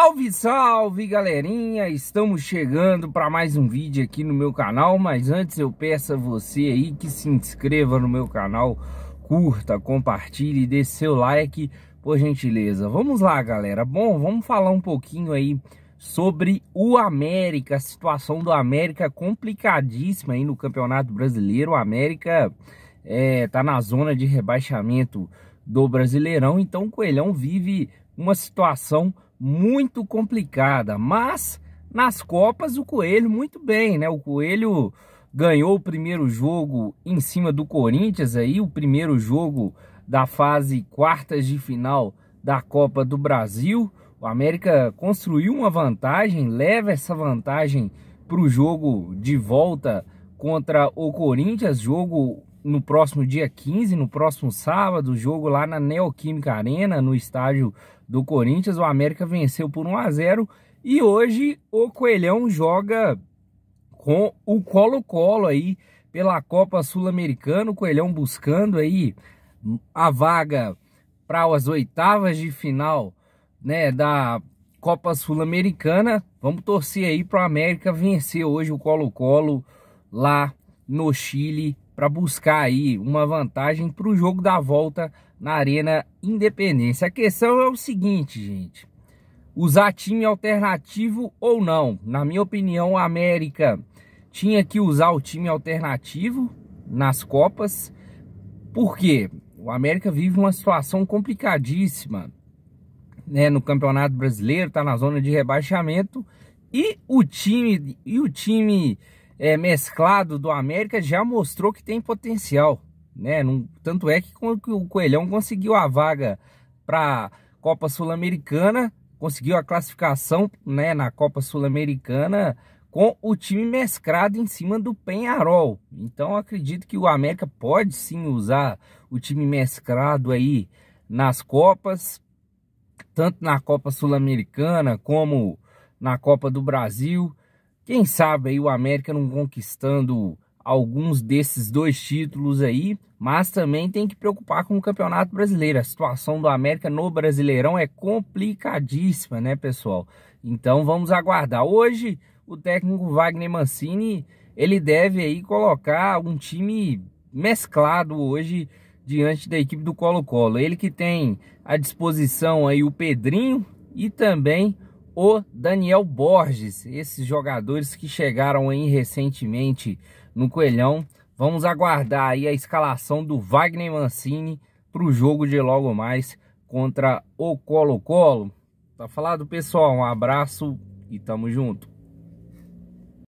Salve, salve galerinha! Estamos chegando para mais um vídeo aqui no meu canal, mas antes eu peço a você aí que se inscreva no meu canal, curta, compartilhe, dê seu like, por gentileza. Vamos lá, galera. Bom, vamos falar um pouquinho aí sobre o América, a situação do América complicadíssima aí no Campeonato Brasileiro. O América é, tá na zona de rebaixamento do Brasileirão. Então o Coelhão vive uma situação muito complicada, mas nas Copas o Coelho muito bem, né? O Coelho ganhou o primeiro jogo em cima do Corinthians aí, o primeiro jogo da fase quartas de final da Copa do Brasil. O América construiu uma vantagem, leva essa vantagem para o jogo de volta contra o Corinthians, jogo no próximo dia 15, no próximo sábado, jogo lá na Neoquímica Arena, no estádio do Corinthians. O América venceu por 1 a 0 e hoje o Coelhão joga com o Colo-Colo aí pela Copa Sul-Americana. O Coelhão buscando aí a vaga para as oitavas de final, né, da Copa Sul-Americana. Vamos torcer aí para o América vencer hoje o Colo-Colo lá no Chile para buscar aí uma vantagem para o jogo da volta na Arena Independência. A questão é o seguinte, gente: usar time alternativo ou não? Na minha opinião, a América tinha que usar o time alternativo nas Copas, porque o América vive uma situação complicadíssima né, no Campeonato Brasileiro, está na zona de rebaixamento e o time e o time é, mesclado do América já mostrou que tem potencial, né? Não, tanto é que o Coelhão conseguiu a vaga para Copa Sul-Americana, conseguiu a classificação, né, na Copa Sul-Americana com o time mesclado em cima do Penharol. Então acredito que o América pode sim usar o time mesclado aí nas Copas, tanto na Copa Sul-Americana como na Copa do Brasil. Quem sabe aí o América não conquistando alguns desses dois títulos aí, mas também tem que preocupar com o Campeonato Brasileiro. A situação do América no Brasileirão é complicadíssima, né, pessoal? Então vamos aguardar. Hoje o técnico Wagner Mancini, ele deve aí colocar um time mesclado hoje diante da equipe do Colo-Colo. Ele que tem à disposição aí o Pedrinho e também o Daniel Borges, esses jogadores que chegaram aí recentemente no Coelhão. Vamos aguardar aí a escalação do Wagner Mancini para o jogo de logo mais contra o Colo-Colo. Tá falado, pessoal? Um abraço e tamo junto.